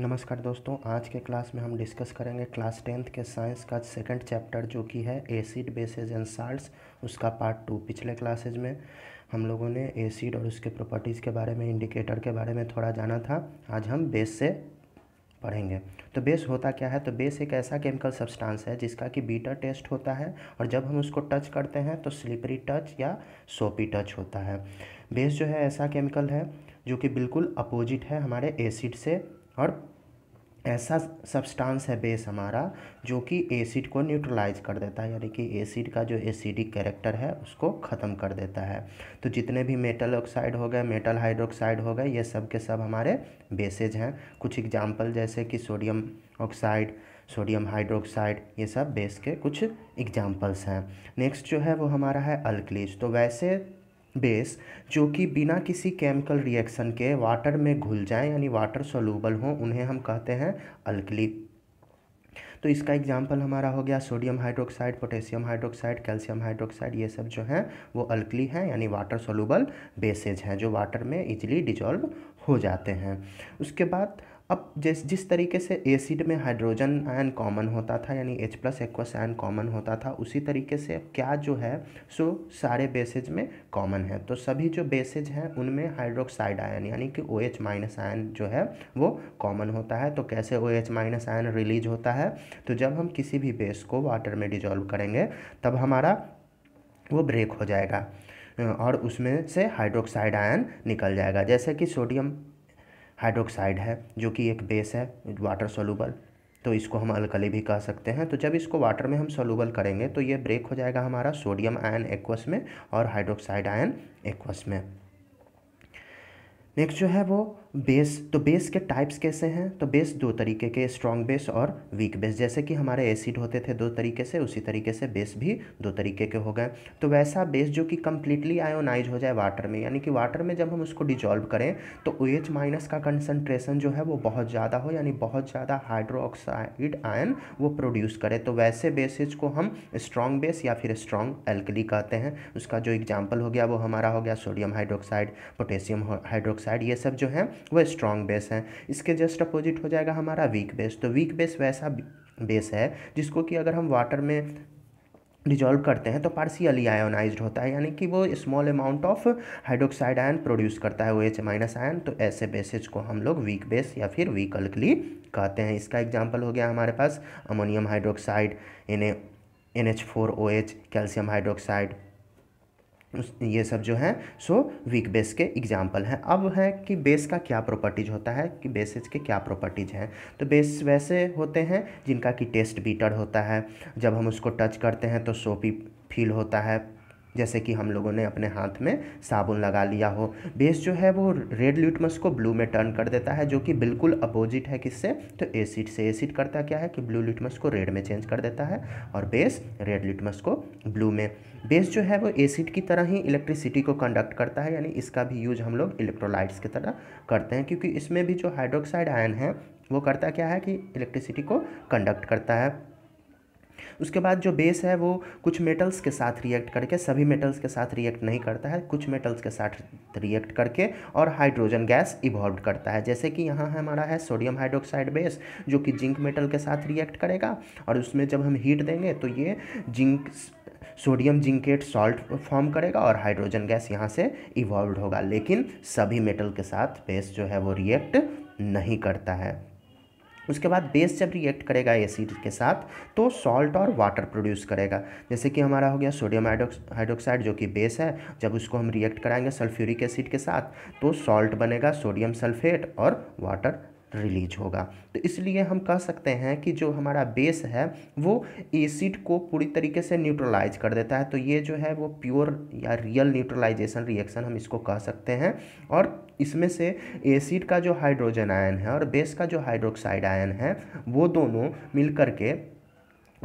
नमस्कार दोस्तों आज के क्लास में हम डिस्कस करेंगे क्लास टेंथ के साइंस का सेकंड चैप्टर जो कि है एसिड बेसेज एंड साल्ट उसका पार्ट टू पिछले क्लासेज में हम लोगों ने एसिड और उसके प्रॉपर्टीज़ के बारे में इंडिकेटर के बारे में थोड़ा जाना था आज हम बेस से पढ़ेंगे तो बेस होता क्या है तो बेस एक ऐसा केमिकल सब्सटेंस है जिसका कि बीटर टेस्ट होता है और जब हम उसको टच करते हैं तो स्लिपरी टच या सोपी टच होता है बेस जो है ऐसा केमिकल है जो कि बिल्कुल अपोजिट है हमारे एसिड से और ऐसा सब्सटेंस है बेस हमारा जो कि एसिड को न्यूट्रलाइज कर देता है यानी कि एसिड का जो एसिडिक कैरेक्टर है उसको ख़त्म कर देता है तो जितने भी मेटल ऑक्साइड हो गए मेटल हाइड्रोक्साइड हो गए ये सब के सब हमारे बेसेज हैं कुछ एग्जाम्पल जैसे कि सोडियम ऑक्साइड सोडियम हाइड्रोक्साइड ये सब बेस के कुछ एग्जाम्पल्स हैं नेक्स्ट जो है वो हमारा है अल्कलीज तो वैसे बेस जो कि बिना किसी केमिकल रिएक्शन के वाटर में घुल जाएँ यानी वाटर सोलूबल हों उन्हें हम कहते हैं अल्कली तो इसका एग्जाम्पल हमारा हो गया sodium hydroxide potassium hydroxide calcium hydroxide ये सब जो हैं वो अल्कली हैं यानी वाटर सोलूबल बेसेज हैं जो वाटर में इजिली डिजॉल्व हो जाते हैं उसके बाद अब जिस जिस तरीके से एसिड में हाइड्रोजन आयन कॉमन होता था यानी H plus aqueous ion common होता था उसी तरीके से क्या जो है सो सारे बेसेज में कॉमन है तो सभी जो बेसेज हैं उनमें हाइड्रोक्साइड आयन यानी कि ओ एच माइनस आयन जो है वो कॉमन होता है तो कैसे O H minus ion release होता है तो जब हम किसी भी बेस को वाटर में डिजॉल्व करेंगे तब हमारा वो ब्रेक हो जाएगा और उसमें से हाइड्रोक्साइड आयन निकल जाएगा जैसे कि सोडियम हाइड्रोक्साइड है जो कि एक बेस है वाटर सोलूबल तो इसको हम अलकली भी कह सकते हैं तो जब इसको वाटर में हम सोलूबल करेंगे तो ये ब्रेक हो जाएगा हमारा सोडियम आयन एक्वस में और हाइड्रोक्साइड आयन एक्वस में नेक्स्ट जो है वो बेस तो बेस के टाइप्स कैसे हैं तो बेस दो तरीके के स्ट्रॉन्ग बेस और वीक बेस जैसे कि हमारे एसिड होते थे दो तरीके से उसी तरीके से बेस भी दो तरीके के हो गए तो वैसा बेस जो कि कम्प्लीटली आयोनाइज हो जाए वाटर में यानी कि वाटर में जब हम उसको डिजॉल्व करें तो ओ एच माइनस का कंसनट्रेशन जो है वो बहुत ज़्यादा हो यानी बहुत ज़्यादा हाइड्रोक्साइड आयन वो प्रोड्यूस करे तो वैसे बेसिस को हम स्ट्रॉन्ग बेस या फिर स्ट्रॉन्ग एल्कली कहते हैं उसका जो एग्जाम्पल हो गया वो हमारा हो गया सोडियम हाइड्रोक्साइड पोटेशियम हाइड्रोक्साइड ये सब जो है वह स्ट्रॉन्ग बेस है इसके जस्ट अपोजिट हो जाएगा हमारा वीक बेस तो वीक बेस वैसा बेस है जिसको कि अगर हम वाटर में डिजॉल्व करते हैं तो पार्सियली आयोनाइज होता है यानी कि वो small amount of hydroxide ion produce करता है ओ एच माइनस आयन तो ऐसे बेसिस को हम लोग वीक बेस या फिर वीक अल्कली कहते हैं इसका एग्जाम्पल हो गया हमारे पास ammonium hydroxide N N H four O H calcium hydroxide ये सब जो है सो वीक बेस के एग्जाम्पल हैं अब है कि बेस का क्या प्रॉपर्टीज होता है कि बेसिस के क्या प्रॉपर्टीज हैं तो बेस वैसे होते हैं जिनका कि टेस्ट बीटर होता है जब हम उसको टच करते हैं तो सोपी फील होता है जैसे कि हम लोगों ने अपने हाथ में साबुन लगा लिया हो बेस जो है वो रेड ल्यूटमस को ब्लू में टर्न कर देता है जो कि बिल्कुल अपोजिट है किससे तो एसिड से एसिड करता क्या है कि ब्लू ल्यूटमस को रेड में चेंज कर देता है और बेस रेड ल्यूटमस को ब्लू में बेस जो है वो एसिड की तरह ही इलेक्ट्रिसिटी को कंडक्ट करता है यानी इसका भी यूज हम लोग इलेक्ट्रोलाइट्स की तरह करते हैं क्योंकि इसमें भी जो हाइड्रोक्साइड आयन है वो करता क्या है कि इलेक्ट्रिसिटी को कंडक्ट करता है उसके बाद जो बेस है वो कुछ मेटल्स के साथ रिएक्ट करके सभी मेटल्स के साथ रिएक्ट नहीं करता है कुछ मेटल्स के साथ रिएक्ट करके और हाइड्रोजन गैस इवॉल्व करता है जैसे कि यहाँ हमारा है सोडियम हाइड्रोक्साइड बेस जो कि जिंक मेटल के साथ रिएक्ट करेगा और उसमें जब हम हीट देंगे तो ये zinc sodium zincate salt form करेगा और हाइड्रोजन गैस यहाँ से इवॉल्व होगा लेकिन सभी मेटल के साथ बेस जो है वो रिएक्ट नहीं करता है उसके बाद बेस जब रिएक्ट करेगा एसिड के साथ तो सॉल्ट और वाटर प्रोड्यूस करेगा जैसे कि हमारा हो गया सोडियम हाइड्रोक्साइड जो कि बेस है जब उसको हम रिएक्ट कराएंगे सल्फ्यूरिक एसिड के साथ तो सॉल्ट बनेगा सोडियम सल्फेट और वाटर रिलीज होगा तो इसलिए हम कह सकते हैं कि जो हमारा बेस है वो एसिड को पूरी तरीके से न्यूट्रलाइज कर देता है तो ये जो है वो प्योर या रियल न्यूट्रलाइजेशन रिएक्शन हम इसको कह सकते हैं और इसमें से एसिड का जो हाइड्रोजन आयन है और बेस का जो हाइड्रोक्साइड आयन है वो दोनों मिल के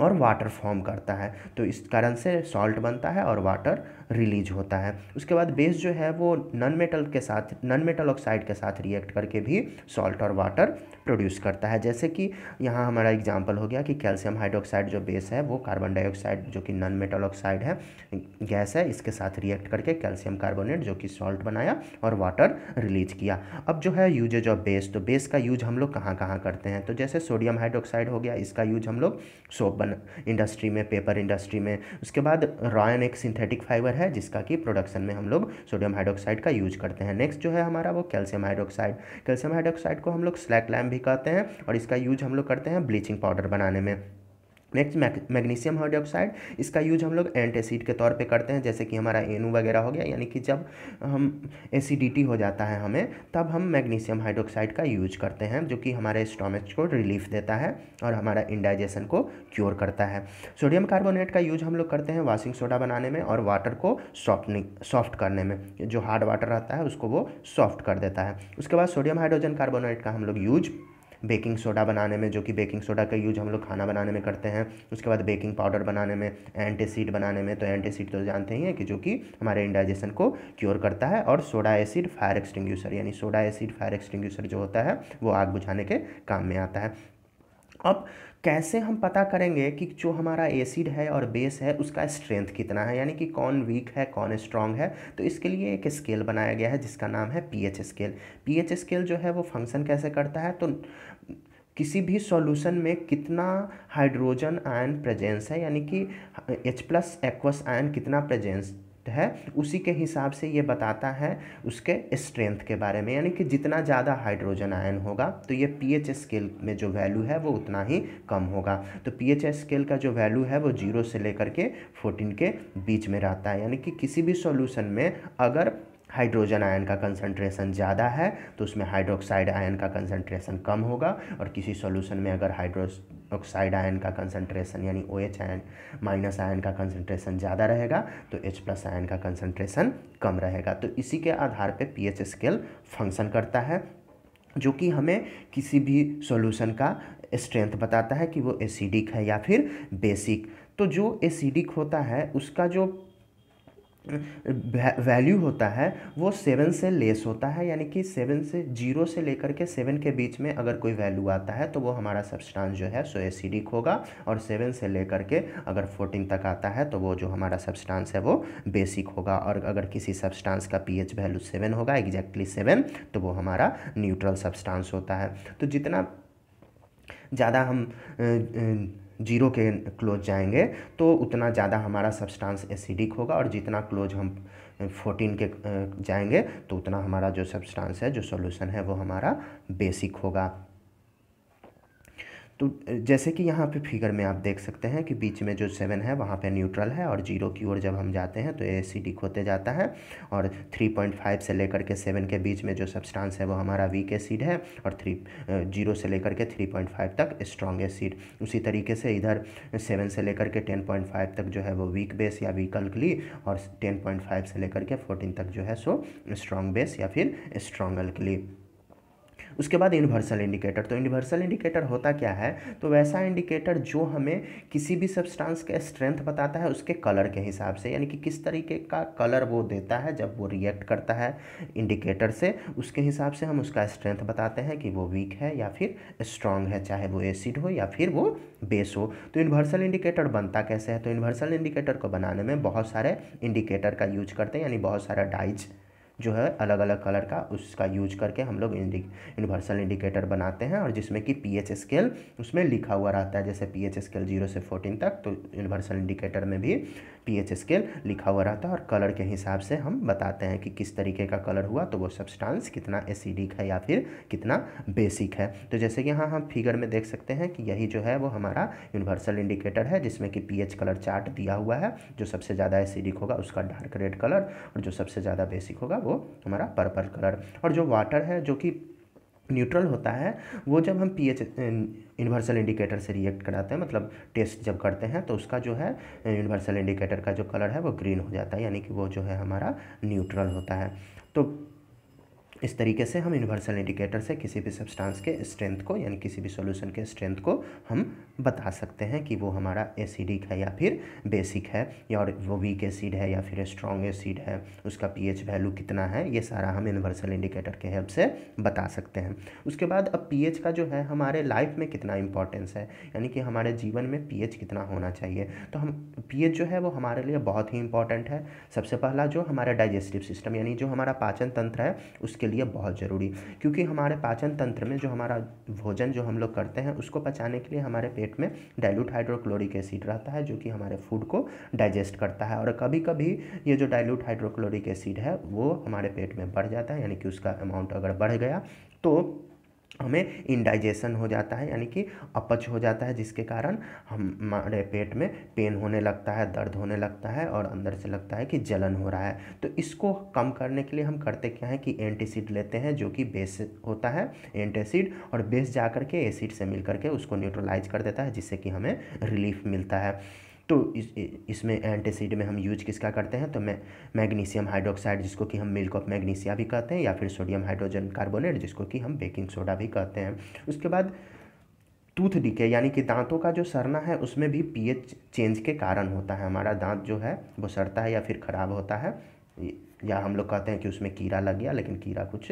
और वाटर फॉर्म करता है तो इस कारण से सॉल्ट बनता है और वाटर रिलीज होता है उसके बाद बेस जो है वो नन मेटल के साथ नन मेटल ऑक्साइड के साथ रिएक्ट करके भी सॉल्ट और वाटर प्रोड्यूस करता है जैसे कि यहाँ हमारा एग्जाम्पल हो गया कि कैल्शियम हाइड्रोक्साइड जो बेस है वो कार्बन डाइऑक्साइड जो कि नॉन मेटल ऑक्साइड है गैस है इसके साथ रिएक्ट करके कैल्शियम कार्बोनेट जो कि सॉल्ट बनाया और वाटर रिलीज किया अब जो है यूजेज ऑफ बेस तो बेस का यूज हम लोग कहाँ कहाँ करते हैं तो जैसे सोडियम हाइड्रोक्साइड हो गया इसका यूज हम लोग सोप बन इंडस्ट्री में पेपर इंडस्ट्री में उसके बाद रॉयन एक सिंथेटिक फाइबर है है जिसका कि प्रोडक्शन में हम लोग सोडियम हाइड्रोक्साइड का यूज करते हैं नेक्स्ट जो है हमारा वो कैल्शियम हाइड्रोक्साइड कैल्शियम हाइड्रोक्साइड को हम लोग स्लैक लैम्प भी कहते हैं और इसका यूज हम लोग करते हैं ब्लीचिंग पाउडर बनाने में नेक्स्ट मैग्नीशियम हाइड्रोक्साइड इसका यूज हम लोग एंटेसिड के तौर पे करते हैं जैसे कि हमारा एनू वगैरह हो गया यानी कि जब हम एसिडिटी हो जाता है हमें तब हम मैग्नीशियम हाइड्रोक्साइड का यूज करते हैं जो कि हमारे स्टोमेज को रिलीफ देता है और हमारा इंडाइजेशन को क्योर करता है सोडियम कार्बोनेट का यूज हम लोग करते हैं वाशिंग सोडा बनाने में और वाटर को सॉफ्टनिंग सॉफ्ट करने में जो हार्ड वाटर रहता है उसको वो सॉफ्ट कर देता है उसके बाद सोडियम हाइड्रोजन कार्बोनेट का हम लोग यूज बेकिंग सोडा बनाने में जो कि बेकिंग सोडा का यूज हम लोग खाना बनाने में करते हैं उसके बाद बेकिंग पाउडर बनाने में एंटीसीड बनाने में तो एंटीसीड तो जानते ही हैं कि जो कि हमारे इंडाइजेशन को क्योर करता है और सोडा एसिड फायर एक्सटिंग्यूसर यानी सोडा एसिड फायर एक्सटिंग्यूसर जो होता है वो आग बुझाने के काम में आता है अब कैसे हम पता करेंगे कि जो हमारा एसिड है और बेस है उसका स्ट्रेंथ कितना है यानी कि कौन वीक है कौन स्ट्रांग है तो इसके लिए एक स्केल बनाया गया है जिसका नाम है पीएच स्केल पीएच स्केल जो है वो फंक्शन कैसे करता है तो किसी भी सॉल्यूशन में कितना हाइड्रोजन आयन प्रेजेंस है यानी कि एच प्लस एक्वस आयन कितना प्रेजेंस है उसी के हिसाब से ये बताता है उसके स्ट्रेंथ के बारे में यानी कि जितना ज़्यादा हाइड्रोजन आयन होगा तो ये पीएच स्केल में जो वैल्यू है वो उतना ही कम होगा तो पीएच स्केल का जो वैल्यू है वो जीरो से लेकर के फोर्टीन के बीच में रहता है यानी कि किसी भी सॉल्यूशन में अगर हाइड्रोजन आयन का कंसंट्रेशन ज़्यादा है तो उसमें हाइड्रोक्साइड आयन का कंसंट्रेशन कम होगा और किसी सॉल्यूशन में अगर हाइड्रो ऑक्साइड आयन का कंसनट्रेशन यानी O H ion minus ion का कंसनट्रेशन ज़्यादा रहेगा तो एच प्लस आयन का कंसनट्रेशन कम रहेगा तो इसी के आधार पे एच स्केल फंक्शन करता है जो कि हमें किसी भी सॉल्यूशन का स्ट्रेंथ बताता है कि वो एसिडिक है या फिर बेसिक तो जो एसिडिक होता है उसका जो वैल्यू होता है वो सेवन से लेस होता है यानी कि सेवन से जीरो से लेकर के सेवन के बीच में अगर कोई वैल्यू आता है तो वो हमारा सब्सटेंस जो है सो एसिडिक होगा और सेवन से लेकर के अगर फोर्टीन तक आता है तो वो जो हमारा सब्सटेंस है वो बेसिक होगा और अगर किसी सब्सटेंस का पीएच वैल्यू सेवन होगा एग्जैक्टली सेवन तो वो हमारा न्यूट्रल सब्सटांस होता है तो जितना ज़्यादा हम जीरो के क्लोज जाएंगे तो उतना ज़्यादा हमारा सब्सटेंस एसिडिक होगा और जितना क्लोज हम फोर्टीन के जाएंगे तो उतना हमारा जो सब्सटेंस है जो सॉल्यूशन है वो हमारा बेसिक होगा तो जैसे कि यहाँ पे फिगर में आप देख सकते हैं कि बीच में जो सेवन है वहाँ पे न्यूट्रल है और जीरो की ओर जब हम जाते हैं तो एसिडिक होते जाता है और थ्री पॉइंट फाइव से लेकर के सेवन के बीच में जो सब्सटेंस है वो हमारा वीक एसिड है और थ्री जीरो से लेकर के थ्री पॉइंट फाइव तक स्ट्रॉन्ग एसिड उसी तरीके से इधर सेवन से लेकर के टेन पॉइंट फाइव तक जो है वो वीक बेस या वीक अल्कली और टेन पॉइंट फाइव से लेकर के फोर्टीन तक जो है सो स्ट्रॉन्ग बेस या फिर स्ट्रॉन्ग अल्कली उसके बाद यूनिवर्सल इंडिकेटर तो यूनिवर्सल इंडिकेटर होता क्या है तो वैसा इंडिकेटर जो हमें किसी भी सब्सटेंस के स्ट्रेंथ बताता है उसके कलर के हिसाब से यानी कि किस तरीके का कलर वो देता है जब वो रिएक्ट करता है इंडिकेटर से उसके हिसाब से हम उसका स्ट्रेंथ बताते हैं कि वो वीक है या फिर स्ट्रांग है चाहे वो एसिड हो या फिर वो बेस हो तो यूनिवर्सल इंडिकेटर बनता कैसे है तो यूनिवर्सल इंडिकेटर को बनाने में बहुत सारे इंडिकेटर का यूज करते हैं यानी बहुत सारा डाइज जो है अलग अलग कलर का उसका यूज करके हम लोग यूनिवर्सल इंडिकेटर बनाते हैं और जिसमें कि पी एच स्केल उसमें लिखा हुआ रहता है जैसे पी एच स्केल जीरो से फोर्टीन तक तो यूनिवर्सल इंडिकेटर में भी पी एच स्केल लिखा हुआ रहता है और कलर के हिसाब से हम बताते हैं कि किस तरीके का कलर हुआ तो वो सब्सटांस कितना एसिडिक है या फिर कितना बेसिक है तो जैसे कि यहाँ हम फिगर में देख सकते हैं कि यही जो है वो हमारा यूनिवर्सल इंडिकेटर है जिसमें कि पी कलर चार्ट दिया हुआ है जो सबसे ज़्यादा एसिडिक होगा उसका डार्क रेड कलर और जो सबसे ज़्यादा बेसिक होगा वो हमारा पर्पल कलर और जो वाटर है जो कि न्यूट्रल होता है वो जब हम पीएच यूनिवर्सल इंडिकेटर से रिएक्ट कराते हैं मतलब टेस्ट जब करते हैं तो उसका जो है यूनिवर्सल इंडिकेटर का जो कलर है वो ग्रीन हो जाता है यानी कि वो जो है हमारा न्यूट्रल होता है तो इस तरीके से हम यूनिवर्सल इंडिकेटर से किसी भी सब्सटेंस के स्ट्रेंथ को यानी किसी भी सॉल्यूशन के स्ट्रेंथ को हम बता सकते हैं कि वो हमारा एसिडिक है या फिर बेसिक है या और वो वीक एसिड है या फिर स्ट्रॉन्ग एसिड है उसका पीएच वैल्यू कितना है ये सारा हम यूनिवर्सल इंडिकेटर के हेल्प से बता सकते हैं उसके बाद अब पी का जो है हमारे लाइफ में कितना इंपॉर्टेंस है यानी कि हमारे जीवन में पी कितना होना चाहिए तो हम पी जो है वो हमारे लिए बहुत ही इंपॉर्टेंट है सबसे पहला जो हमारा डाइजेस्टिव सिस्टम यानी जो हमारा पाचन तंत्र है उसके लिए बहुत ज़रूरी क्योंकि हमारे पाचन तंत्र में जो हमारा भोजन जो हम लोग करते हैं उसको पचाने के लिए हमारे पेट में डायलूट हाइड्रोक्लोरिक एसिड रहता है जो कि हमारे फूड को डाइजेस्ट करता है और कभी कभी ये जो डायलूट हाइड्रोक्लोरिक एसिड है वो हमारे पेट में बढ़ जाता है यानी कि उसका अमाउंट अगर बढ़ गया तो हमें इंडाइजेशन हो जाता है यानी कि अपच हो जाता है जिसके कारण हमारे पेट में पेन होने लगता है दर्द होने लगता है और अंदर से लगता है कि जलन हो रहा है तो इसको कम करने के लिए हम करते क्या है कि एंटीसिड लेते हैं जो कि बेस होता है एंटीसिड और बेस जा करके एसिड से मिल करके उसको न्यूट्रलाइज कर देता है जिससे कि हमें रिलीफ मिलता है तो इस इसमें एंटेसिड में हम यूज किसका करते हैं तो मैं मैग्नीशियम हाइड्रोक्साइड जिसको कि हम मिल्क ऑफ मैग्नीशिया भी कहते हैं या फिर सोडियम हाइड्रोजन कार्बोनेट जिसको कि हम बेकिंग सोडा भी कहते हैं उसके बाद टूथ डिके यानी कि दांतों का जो सरना है उसमें भी पीएच चेंज के कारण होता है हमारा दांत जो है वो सड़ता है या फिर ख़राब होता है या हम लोग कहते हैं कि उसमें कीड़ा लग गया लेकिन कीड़ा कुछ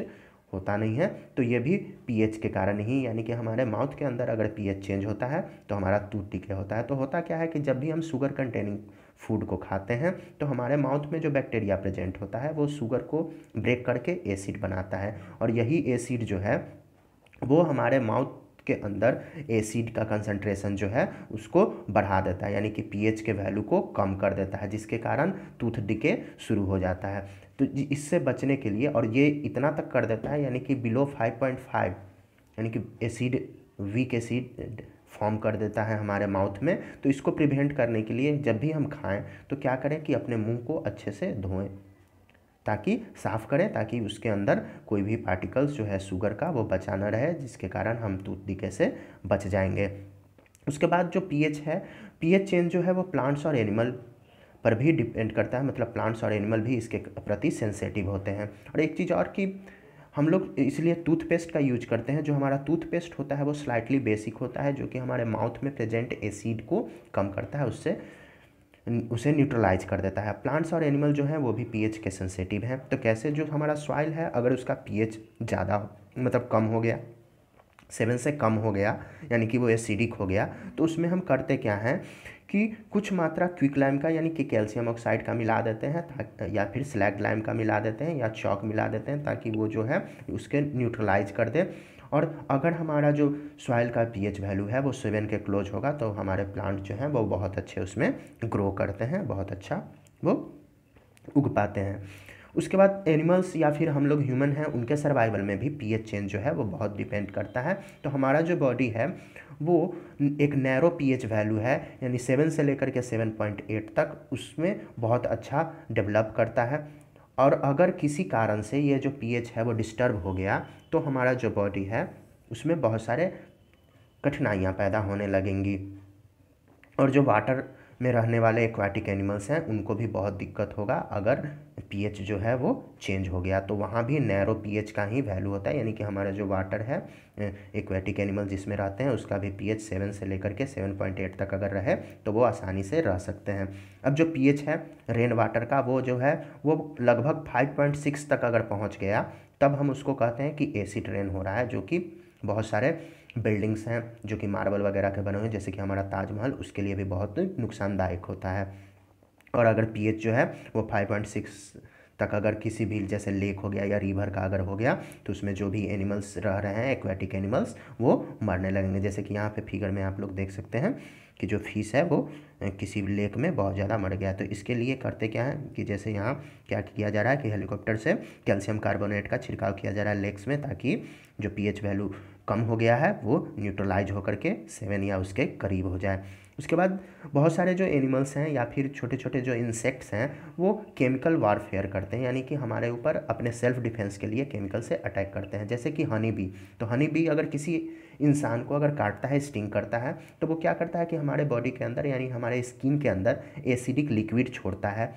होता नहीं है तो ये भी पीएच के कारण ही यानी कि हमारे माउथ के अंदर अगर पीएच चेंज होता है तो हमारा टूट टिके होता है तो होता क्या है कि जब भी हम शुगर कंटेनिंग फूड को खाते हैं तो हमारे माउथ में जो बैक्टीरिया प्रेजेंट होता है वो शुगर को ब्रेक करके एसिड बनाता है और यही एसिड जो है वो हमारे माउथ के अंदर एसिड का कंसंट्रेशन जो है उसको बढ़ा देता है यानी कि पीएच के वैल्यू को कम कर देता है जिसके कारण टूथ डिके शुरू हो जाता है तो इससे बचने के लिए और ये इतना तक कर देता है यानी कि बिलो फाइव पॉइंट फाइव यानी कि एसिड वीक एसिड फॉर्म कर देता है हमारे माउथ में तो इसको प्रिवेंट करने के लिए जब भी हम खाएँ तो क्या करें कि अपने मुँह को अच्छे से धोएं ताकि साफ़ करें ताकि उसके अंदर कोई भी पार्टिकल्स जो है शुगर का वो बचा ना रहे जिसके कारण हम डीके से बच जाएंगे उसके बाद जो पीएच है पीएच चेंज जो है वो प्लांट्स और एनिमल पर भी डिपेंड करता है मतलब प्लांट्स और एनिमल भी इसके प्रति सेंसेटिव होते हैं और एक चीज़ और कि हम लोग इसलिए टूथपेस्ट का यूज करते हैं जो हमारा टूथपेस्ट होता है वो स्लाइटली बेसिक होता है जो कि हमारे माउथ में प्रेजेंट एसिड को कम करता है उससे उसे न्यूट्रलाइज कर देता है प्लांट्स और एनिमल जो हैं वो भी पीएच के सेंसिटिव हैं तो कैसे जो हमारा सॉइल है अगर उसका पीएच ज़्यादा मतलब कम हो गया सेवन से कम हो गया यानी कि वो एसिडिक हो गया तो उसमें हम करते क्या हैं कि कुछ मात्रा क्विक लाइम का यानी कि कैल्शियम ऑक्साइड का मिला देते हैं या फिर स्लैग लाइम का मिला देते हैं या चौक मिला देते हैं ताकि वो जो है उसके न्यूट्रलाइज कर दे और अगर हमारा जो सॉइल का पीएच वैल्यू है वो सेवन के क्लोज होगा तो हमारे प्लांट जो हैं वो बहुत अच्छे उसमें ग्रो करते हैं बहुत अच्छा वो उग पाते हैं उसके बाद एनिमल्स या फिर हम लोग ह्यूमन हैं उनके सर्वाइवल में भी पीएच चेंज जो है वो बहुत डिपेंड करता है तो हमारा जो बॉडी है वो एक नैरो पीएच वैल्यू है यानी सेवन से लेकर के सेवन पॉइंट एट तक उसमें बहुत अच्छा डेवलप करता है और अगर किसी कारण से ये जो पीएच है वो डिस्टर्ब हो गया तो हमारा जो बॉडी है उसमें बहुत सारे कठिनाइयाँ पैदा होने लगेंगी और जो वाटर में रहने वाले एक्वाटिक एनिमल्स हैं उनको भी बहुत दिक्कत होगा अगर पीएच जो है वो चेंज हो गया तो वहाँ भी नैरो पीएच का ही वैल्यू होता है यानी कि हमारा जो वाटर है एक्वाटिक एनिमल जिसमें रहते हैं उसका भी पीएच सेवन से लेकर के सेवन पॉइंट एट तक अगर रहे तो वो आसानी से रह सकते हैं अब जो पीएच है रेन वाटर का वो जो है वो लगभग फाइव पॉइंट सिक्स तक अगर पहुँच गया तब हम उसको कहते हैं कि एसिड रेन हो रहा है जो कि बहुत सारे बिल्डिंग्स हैं जो कि मार्बल वगैरह के बने हुए हैं जैसे कि हमारा ताजमहल उसके लिए भी बहुत नुकसानदायक होता है और अगर पीएच जो है वो फाइव पॉइंट सिक्स तक अगर किसी भी जैसे लेक हो गया या रिवर का अगर हो गया तो उसमें जो भी एनिमल्स रह रहे हैं एक्वेटिक एनिमल्स वो मरने लगेंगे जैसे कि यहाँ पे फिगर में आप लोग देख सकते हैं कि जो फीस है वो किसी लेक में बहुत ज़्यादा मर गया तो इसके लिए करते क्या है कि जैसे यहाँ क्या किया जा रहा है कि हेलीकॉप्टर से कैल्शियम कार्बोनेट का छिड़काव किया जा रहा है लेक्स में ताकि जो पीएच वैल्यू कम हो गया है वो न्यूट्रलाइज होकर के सेवन या उसके करीब हो जाए उसके बाद बहुत सारे जो एनिमल्स हैं या फिर छोटे छोटे जो इंसेक्ट्स हैं वो केमिकल वारफेयर करते हैं यानी कि हमारे ऊपर अपने सेल्फ डिफेंस के लिए केमिकल से अटैक करते हैं जैसे कि हनी बी तो हनी बी अगर किसी इंसान को अगर काटता है स्टिंग करता है तो वो क्या करता है कि हमारे बॉडी के अंदर यानी हमारे स्किन के अंदर एसिडिक लिक्विड छोड़ता है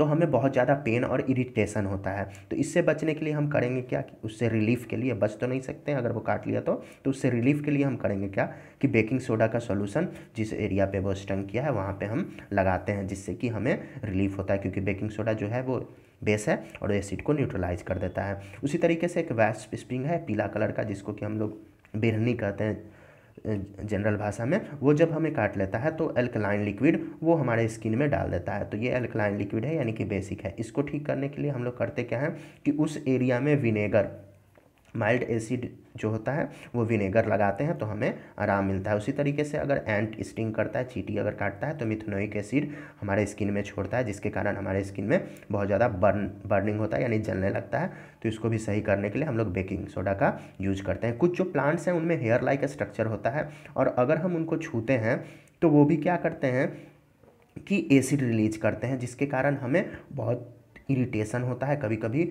तो हमें बहुत ज़्यादा पेन और इरीटेशन होता है तो इससे बचने के लिए हम करेंगे क्या कि उससे रिलीफ के लिए बच तो नहीं सकते अगर वो काट लिया तो तो उससे रिलीफ के लिए हम करेंगे क्या कि बेकिंग सोडा का सोल्यूशन जिस एरिया पर वो स्टंग किया है वहाँ पर हम लगाते हैं जिससे कि हमें रिलीफ होता है क्योंकि बेकिंग सोडा जो है वो बेस है और एसिड को न्यूट्रलाइज कर देता है उसी तरीके से एक वैस स्प्रिंग है पीला कलर का जिसको कि हम लोग बिरहनी कहते हैं जनरल भाषा में वो जब हमें काट लेता है तो एल्कलाइन लिक्विड वो हमारे स्किन में डाल देता है तो ये एल्कलाइन लिक्विड है यानी कि बेसिक है इसको ठीक करने के लिए हम लोग करते क्या है कि उस एरिया में विनेगर माइल्ड एसिड जो होता है वो विनेगर लगाते हैं तो हमें आराम मिलता है उसी तरीके से अगर एंट स्टिंग करता है चीटी अगर काटता है तो मिथनोइक एसिड हमारे स्किन में छोड़ता है जिसके कारण हमारे स्किन में बहुत ज़्यादा बर्न बर्निंग होता है यानी जलने लगता है तो इसको भी सही करने के लिए हम लोग बेकिंग सोडा का यूज करते हैं कुछ जो प्लांट्स हैं उनमें हेयर लाइक स्ट्रक्चर होता है और अगर हम उनको छूते हैं तो वो भी क्या करते हैं कि एसिड रिलीज करते हैं जिसके कारण हमें बहुत इरिटेशन होता है कभी कभी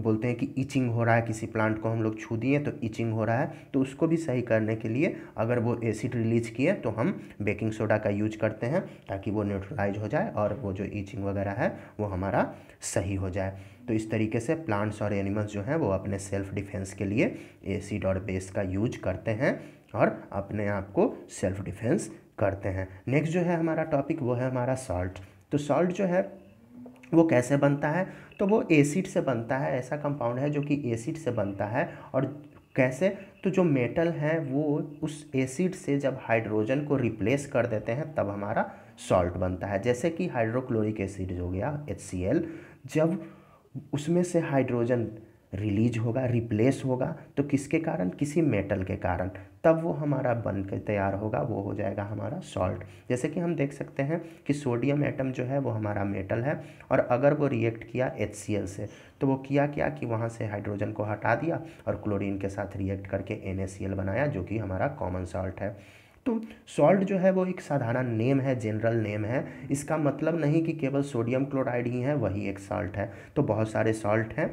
बोलते हैं कि इचिंग हो रहा है किसी प्लांट को हम लोग छू दिए तो ईचिंग हो रहा है तो उसको भी सही करने के लिए अगर वो एसिड रिलीज किए तो हम बेकिंग सोडा का यूज करते हैं ताकि वो न्यूट्रलाइज हो जाए और वो जो इचिंग वगैरह है वो हमारा सही हो जाए तो इस तरीके से प्लांट्स और एनिमल्स जो हैं वो अपने सेल्फ डिफेंस के लिए एसिड और बेस का यूज करते हैं और अपने आप को सेल्फ डिफेंस करते हैं नेक्स्ट जो है हमारा टॉपिक वो है हमारा सॉल्ट तो सॉल्ट जो है वो कैसे बनता है तो वो एसिड से बनता है ऐसा कंपाउंड है जो कि एसिड से बनता है और कैसे तो जो मेटल है वो उस एसिड से जब हाइड्रोजन को रिप्लेस कर देते हैं तब हमारा सॉल्ट बनता है जैसे कि हाइड्रोक्लोरिक एसिड हो गया एच जब उसमें से हाइड्रोजन रिलीज होगा रिप्लेस होगा तो किसके कारण किसी मेटल के कारण तब वो हमारा बन के तैयार होगा वो हो जाएगा हमारा सॉल्ट जैसे कि हम देख सकते हैं कि सोडियम एटम जो है वो हमारा मेटल है और अगर वो रिएक्ट किया एच से तो वो किया क्या कि वहाँ से हाइड्रोजन को हटा दिया और क्लोरीन के साथ रिएक्ट करके एन बनाया जो कि हमारा कॉमन सॉल्ट है तो सॉल्ट जो है वो एक साधारण नेम है जनरल नेम है इसका मतलब नहीं कि केवल सोडियम क्लोराइड ही है वही एक सॉल्ट है तो बहुत सारे सॉल्ट हैं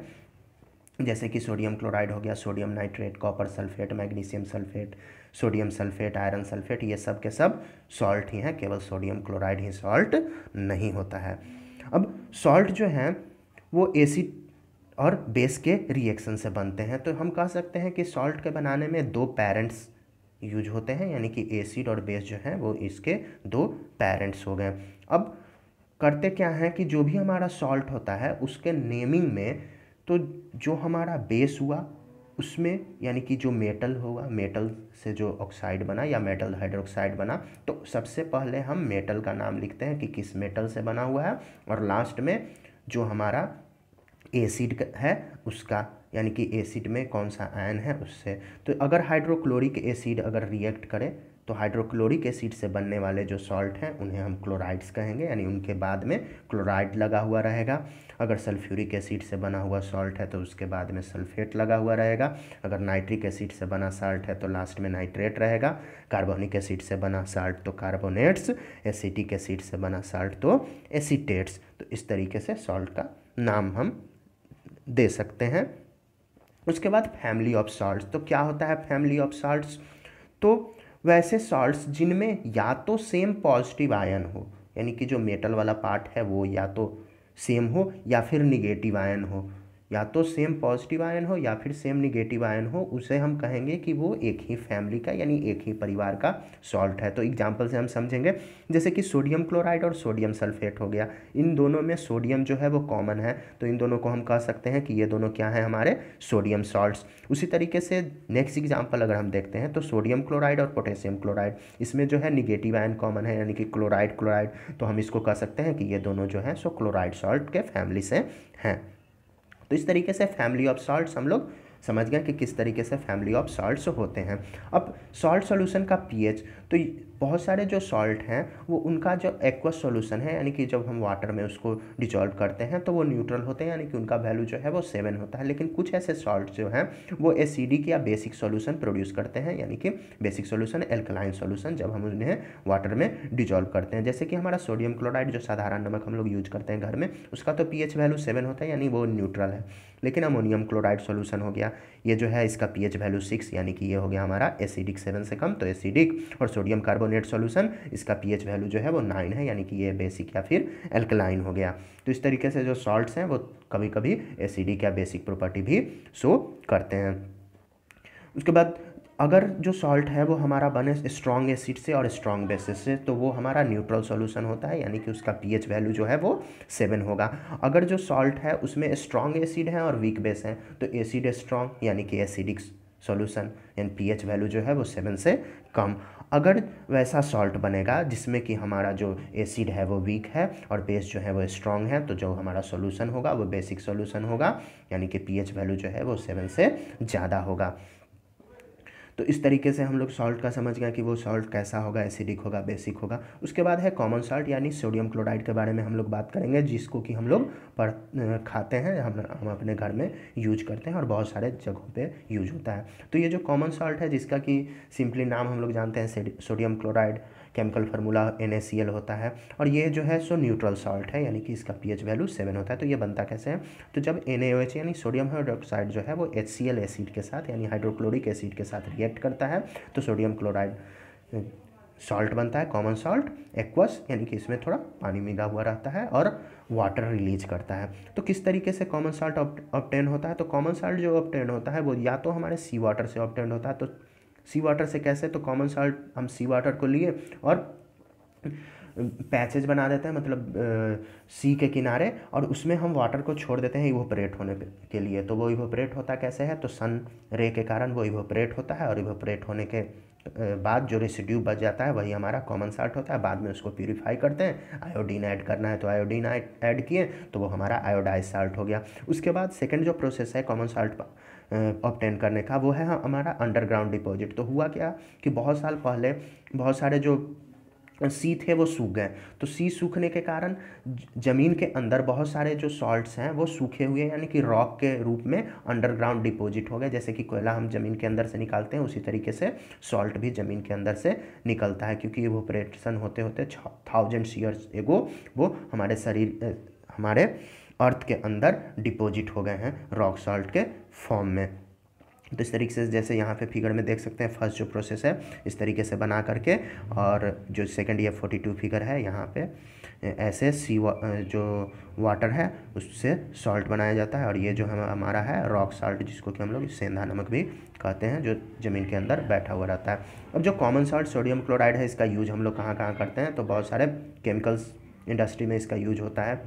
जैसे कि सोडियम क्लोराइड हो गया sodium nitrate copper sulphate magnesium sulphate sodium sulphate iron sulphate ये सब के सब सॉल्ट ही हैं केवल सोडियम क्लोराइड ही सॉल्ट नहीं होता है अब सॉल्ट जो हैं वो एसिड और बेस के रिएक्शन से बनते हैं तो हम कह सकते हैं कि सॉल्ट के बनाने में दो पेरेंट्स यूज होते हैं यानी कि एसिड और बेस जो हैं वो इसके दो पेरेंट्स हो गए अब करते क्या हैं कि जो भी हमारा सॉल्ट होता है उसके नेमिंग में तो जो हमारा बेस हुआ उसमें यानी कि जो मेटल होगा मेटल से जो ऑक्साइड बना या मेटल हाइड्रोक्साइड बना तो सबसे पहले हम मेटल का नाम लिखते हैं कि किस मेटल से बना हुआ है और लास्ट में जो हमारा एसिड है उसका यानी कि एसिड में कौन सा आयन है उससे तो अगर हाइड्रोक्लोरिक एसिड अगर रिएक्ट करे तो हाइड्रोक्लोरिक एसिड से बनने वाले जो सॉल्ट हैं उन्हें हम क्लोराइड्स कहेंगे यानी उनके बाद में क्लोराइड लगा हुआ रहेगा अगर सल्फ्यूरिक एसिड से बना हुआ सॉल्ट है तो उसके बाद में सल्फेट लगा हुआ रहेगा अगर नाइट्रिक एसिड से बना साल्ट है तो लास्ट में नाइट्रेट रहेगा कार्बोनिक एसिड से बना साल्ट तो कार्बोनेट्स एसिटिक एसिड से बना साल्ट तो एसिटेट्स तो इस तरीके से सॉल्ट का नाम हम दे सकते हैं उसके बाद फैमिली ऑफ सॉल्ट तो क्या होता है फैमिली ऑफ सॉल्ट्स तो वैसे सॉल्ट्स जिनमें या तो सेम पॉजिटिव आयन हो यानी कि जो मेटल वाला पार्ट है वो या तो सेम हो या फिर निगेटिव आयन हो या तो सेम पॉजिटिव आयन हो या फिर सेम निगेटिव आयन हो उसे हम कहेंगे कि वो एक ही फैमिली का यानी एक ही परिवार का सॉल्ट है तो एग्जाम्पल से हम समझेंगे जैसे कि सोडियम क्लोराइड और सोडियम सल्फेट हो गया इन दोनों में सोडियम जो है वो कॉमन है तो इन दोनों को हम कह सकते हैं कि ये दोनों क्या हैं हमारे सोडियम सॉल्ट्स उसी तरीके से नेक्स्ट एग्जाम्पल अगर हम देखते हैं तो सोडियम क्लोराइड और पोटेशियम क्लोराइड इसमें जो है निगेटिव आयन कॉमन है यानी कि क्लोराइड क्लोराइड तो हम इसको कह सकते हैं कि ये दोनों जो है सो क्लोराइड सॉल्ट के फैमिली से हैं तो इस तरीके से फैमिली ऑफ सॉल्ट हम लोग समझ गए कि किस तरीके से फैमिली ऑफ सॉल्ट्स होते हैं अब सॉल्ट सॉल्यूशन का पीएच तो बहुत सारे जो सॉल्ट हैं वो उनका जो एक्वा सोल्यूसन है यानी कि जब हम वाटर में उसको डिजॉल्व करते हैं तो वो न्यूट्रल होते हैं यानी कि उनका वैल्यू जो है वो सेवन होता है लेकिन कुछ ऐसे सॉल्ट जो हैं वो एसिडिक या बेसिक सोल्यूशन प्रोड्यूस करते हैं यानी कि बेसिक सोल्यूशन एल्कलाइन सोल्यूशन जब हम उन्हें वाटर में डिजॉल्व करते हैं जैसे कि हमारा सोडियम क्लोराइड जो साधारण नमक हम लोग यूज करते हैं घर में उसका तो पी वैल्यू सेवन होता है यानी वो न्यूट्रल है लेकिन अमोनियम क्लोराइड सोल्यूशन हो गया ये जो है इसका पीएच वैल्यू सिक्स यानी कि ये हो गया हमारा एसिडिक सेवन से कम तो एसिडिक और सोडियम कार्बोनेट सोल्यूशन इसका पीएच वैल्यू जो है वो नाइन है यानी कि ये बेसिक या फिर एल्कलाइन हो गया तो इस तरीके से जो सॉल्ट्स हैं वो कभी कभी एसिडिक या बेसिक प्रॉपर्टी भी शो करते हैं उसके बाद अगर जो सॉल्ट है वो हमारा बने स्ट्रॉन्ग एसिड से और स्ट्रॉन्ग बेसिस से तो वो हमारा न्यूट्रल सॉल्यूशन होता है यानी कि उसका पीएच वैल्यू जो है वो सेवन होगा अगर जो सॉल्ट है उसमें स्ट्रॉन्ग एसिड है और वीक बेस है तो एसिड स्ट्रॉन्ग यानी कि एसिडिक सॉल्यूशन यानी पीएच वैल्यू जो है वो सेवन से कम अगर वैसा सॉल्ट बनेगा जिसमें कि हमारा जो एसिड है वो वीक है और बेस जो है वो स्ट्रॉन्ग है तो जो हमारा सॉल्यूशन होगा वो बेसिक सॉल्यूशन होगा यानी कि पीएच वैल्यू जो है वो सेवन से ज़्यादा होगा तो इस तरीके से हम लोग सॉल्ट का समझ गए कि वो सॉल्ट कैसा होगा एसिडिक होगा बेसिक होगा उसके बाद है कॉमन सॉल्ट यानी सोडियम क्लोराइड के बारे में हम लोग बात करेंगे जिसको कि हम लोग पढ़ खाते हैं हम हम अपने घर में यूज करते हैं और बहुत सारे जगहों पे यूज होता है तो ये जो कॉमन सॉल्ट है जिसका कि सिंपली नाम हम लोग जानते हैं sodium chloride chemical formula N होता है और ये जो है सो न्यूट्रल सॉल्ट है यानी कि इसका पी वैल्यू सेवन होता है तो ये बनता कैसे है तो जब एन यानी सोडियम हाइड्रोक्साइड जो है वो एच एसिड के साथ यानी हाइड्रोक्लोरिक एसिड के साथ रिएक्ट करता है तो सोडियम क्लोराइड सॉल्ट बनता है कॉमन सॉल्ट एक्वस यानी कि इसमें थोड़ा पानी मिला हुआ रहता है और वाटर रिलीज करता है तो किस तरीके से कॉमन सॉल्ट ऑप्टेन होता है तो कॉमन सॉल्ट जो ऑप्टेन होता है वो या तो हमारे सी वाटर से ऑप्टेन होता है तो सी वाटर से कैसे तो कॉमन सॉल्ट हम सी वाटर को लिए और पैचेज बना देते हैं मतलब सी के किनारे और उसमें हम वाटर को छोड़ देते हैं इवोपरेट होने के लिए तो वो इवोपरेट होता कैसे है तो सन रे के कारण वो इवोपरेट होता है और इवोपरेट होने के बाद जो रेसिड्यू बच जाता है वही हमारा कॉमन साल्ट होता है बाद में उसको प्यूरीफाई करते हैं आयोडीन ऐड करना है तो आयोडीन ऐड किए तो वो हमारा आयोडाइज साल्ट हो गया उसके बाद सेकेंड जो प्रोसेस है कॉमन साल्ट ऑप्टेन करने का वो है हाँ, हमारा अंडरग्राउंड डिपॉजिट तो हुआ क्या कि बहुत साल पहले बहुत सारे जो सी थे वो सूख गए तो सी सूखने के कारण ज़मीन के अंदर बहुत सारे जो सॉल्ट्स हैं वो सूखे हुए यानी कि रॉक के रूप में अंडरग्राउंड डिपॉजिट हो गए जैसे कि कोयला हम ज़मीन के अंदर से निकालते हैं उसी तरीके से सॉल्ट भी ज़मीन के अंदर से निकलता है क्योंकि वो ऑपरेशन होते होते थाउजेंड्स ईयर्स एगो वो हमारे शरीर हमारे अर्थ के अंदर डिपॉजिट हो गए हैं रॉक सॉल्ट के फॉर्म में तो इस तरीके से जैसे यहाँ पे फिगर में देख सकते हैं फर्स्ट जो प्रोसेस है इस तरीके से बना करके और जो सेकंड ये फोर्टी टू फिगर है यहाँ पे ऐसे सी वा, जो वाटर है उससे सॉल्ट बनाया जाता है और ये जो हम हमारा है रॉक सॉल्ट जिसको कि हम लोग सेंधा नमक भी कहते हैं जो ज़मीन के अंदर बैठा हुआ रहता है अब जो कॉमन सॉल्ट सोडियम क्लोराइड है इसका यूज हम लोग कहाँ कहाँ करते हैं तो बहुत सारे केमिकल्स इंडस्ट्री में इसका यूज होता है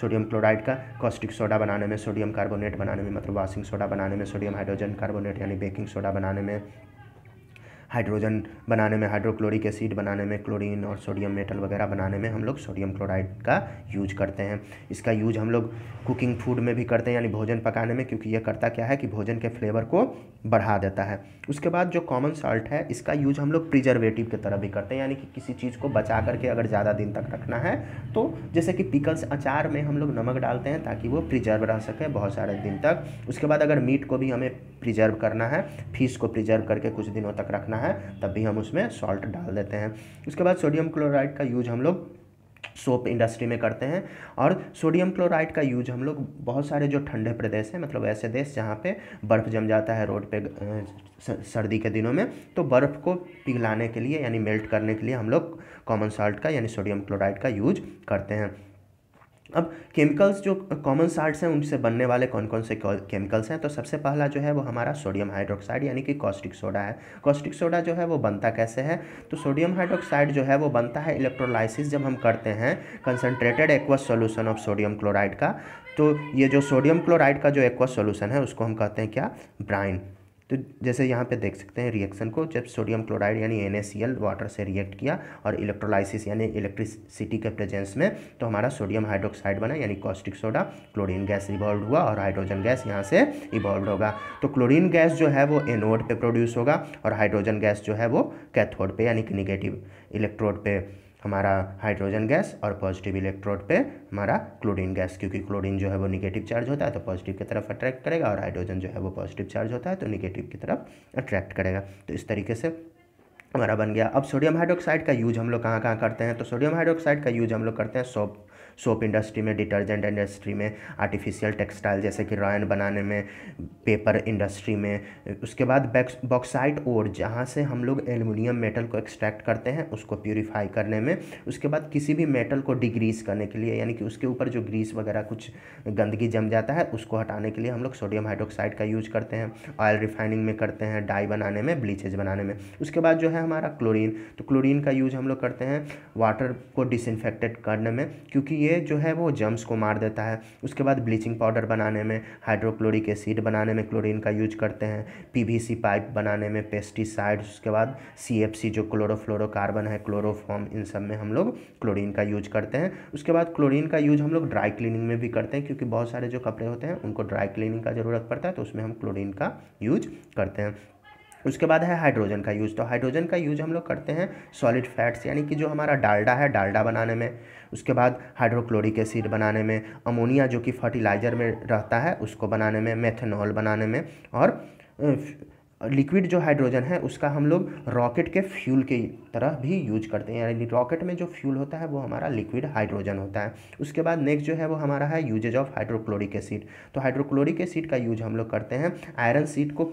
सोडियम क्लोराइड का कॉस्टिक सोडा बनाने में सोडियम कार्बोनेट बनाने में मतलब वाशिंग सोडा बनाने में सोडियम हाइड्रोजन कार्बोनेट यानी बेकिंग सोडा बनाने में हाइड्रोजन बनाने में हाइड्रोक्लोरिक एसिड बनाने में क्लोरीन और सोडियम मेटल वगैरह बनाने में हम लोग सोडियम क्लोराइड का यूज करते हैं इसका यूज हम लोग कुकिंग फूड में भी करते हैं यानी भोजन पकाने में क्योंकि यह करता क्या है कि भोजन के फ्लेवर को बढ़ा देता है उसके बाद जो कॉमन सॉल्ट है इसका यूज हम लोग प्रिजर्वेटिव की तरह भी करते हैं यानी कि किसी चीज़ को बचा करके अगर ज़्यादा दिन तक रखना है तो जैसे कि पिकल्स अचार में हम लोग नमक डालते हैं ताकि वो प्रिजर्व रह सके बहुत सारे दिन तक उसके बाद अगर मीट को भी हमें प्रिजर्व करना है फिश को प्रिजर्व करके कुछ दिनों तक रखना है तब भी हम उसमें सॉल्ट डाल देते हैं उसके बाद सोडियम क्लोराइड का यूज हम लोग सोप इंडस्ट्री में करते हैं और सोडियम क्लोराइड का यूज हम लोग बहुत सारे जो ठंडे प्रदेश हैं मतलब ऐसे देश जहाँ पे बर्फ़ जम जाता है रोड पे सर्दी के दिनों में तो बर्फ़ को पिघलाने के लिए यानी मेल्ट करने के लिए हम लोग कॉमन सॉल्ट का यानी सोडियम क्लोराइड का यूज करते हैं अब केमिकल्स जो कॉमन साल्ट्स हैं उनसे बनने वाले कौन कौन से केमिकल्स हैं तो सबसे पहला जो है वो हमारा सोडियम हाइड्रोक्साइड यानी कि कॉस्टिक सोडा है कॉस्टिक सोडा जो है वो बनता कैसे है तो सोडियम हाइड्रोक्साइड जो है वो बनता है इलेक्ट्रोलाइसिस जब हम करते हैं concentrated aqueous solution of sodium chloride का तो ये जो सोडियम क्लोराइड का जो एक्वस सोल्यूशन है उसको हम कहते हैं क्या ब्राइन तो जैसे यहाँ पे देख सकते हैं रिएक्शन को जब सोडियम क्लोराइड यानी एन वाटर से रिएक्ट किया और इलेक्ट्रोलाइसिस यानी इलेक्ट्रिसिटी के प्रेजेंस में तो हमारा सोडियम हाइड्रोक्साइड बना यानी caustic soda chlorine gas evolve हुआ और हाइड्रोजन गैस यहाँ से इवॉल्व होगा तो क्लोरीन गैस जो है वो एनोड पर प्रोड्यूस होगा और हाइड्रोजन गैस जो है वो कैथोड पर यानी कि निगेटिव इलेक्ट्रोड पर हमारा हाइड्रोजन गैस और पॉजिटिव इलेक्ट्रोड पे हमारा क्लोरीन गैस क्योंकि क्लोरीन जो है वो निगेटिव चार्ज होता है तो पॉजिटिव की तरफ अट्रैक्ट करेगा और हाइड्रोजन जो है वो पॉजिटिव चार्ज होता है तो निगेटिव की तरफ अट्रैक्ट करेगा तो इस तरीके से हमारा बन गया अब सोडियम हाइड्रोक्साइड का यूज हम लोग कहाँ कहाँ करते हैं तो सोडियम हाइड्रोक्साइड का यूज हम लोग करते हैं सोप सोप इंडस्ट्री में डिटर्जेंट इंडस्ट्री में आर्टिफिशियल टेक्सटाइल जैसे कि रॉयन बनाने में पेपर इंडस्ट्री में उसके बाद बॉक्साइट और जहाँ से हम लोग एल्यूमिनियम मेटल को एक्सट्रैक्ट करते हैं उसको प्योरीफाई करने में उसके बाद किसी भी मेटल को डिग्रीस करने के लिए यानी कि उसके ऊपर जो ग्रीस वगैरह कुछ गंदगी जम जाता है उसको हटाने के लिए हम लोग सोडियम हाइड्रोक्साइड का यूज करते हैं ऑयल रिफाइनिंग में करते हैं डाई बनाने में ब्लीचेज बनाने में उसके बाद जो है हमारा क्लोरीन तो क्लोरीन का यूज हम लोग करते हैं वाटर को डिसइनफेक्टेड करने में क्योंकि ये जो है वो जम्स को मार देता है उसके बाद ब्लीचिंग पाउडर बनाने में हाइड्रोक्लोरिक एसिड बनाने में क्लोरीन का यूज करते हैं पीवीसी पाइप बनाने में पेस्टिसाइड्स उसके बाद सीएफसी जो क्लोरोफ्लोरोकार्बन है क्लोरोफॉर्म इन सब में हम लोग क्लोरीन का यूज करते हैं उसके बाद क्लोरीन का यूज हम लोग ड्राई क्लीनिंग में भी करते हैं क्योंकि बहुत सारे जो कपड़े होते हैं उनको ड्राई क्लीनिंग का ज़रूरत पड़ता है तो उसमें हम क्लोरीन का यूज करते हैं उसके बाद है हाइड्रोजन का यूज़ तो हाइड्रोजन का यूज़ हम लोग करते हैं सॉलिड फैट्स यानी कि जो हमारा डालडा है डालडा बनाने में उसके बाद हाइड्रोक्लोरिक एसिड बनाने में अमोनिया जो कि फर्टिलाइज़र में रहता है उसको बनाने में मेथेनॉल बनाने में और लिक्विड जो हाइड्रोजन है उसका हम लोग रॉकेट के फ्यूल के तरह भी यूज करते हैं यानी रॉकेट में जो फ्यूल होता है वो हमारा लिक्विड हाइड्रोजन होता है उसके बाद नेक्स्ट जो है वो हमारा है यूजेज ऑफ हाइड्रोक्लोरिक एसिड तो हाइड्रोक्लोरिक एसिड का यूज हम लोग करते हैं आयरन सीट को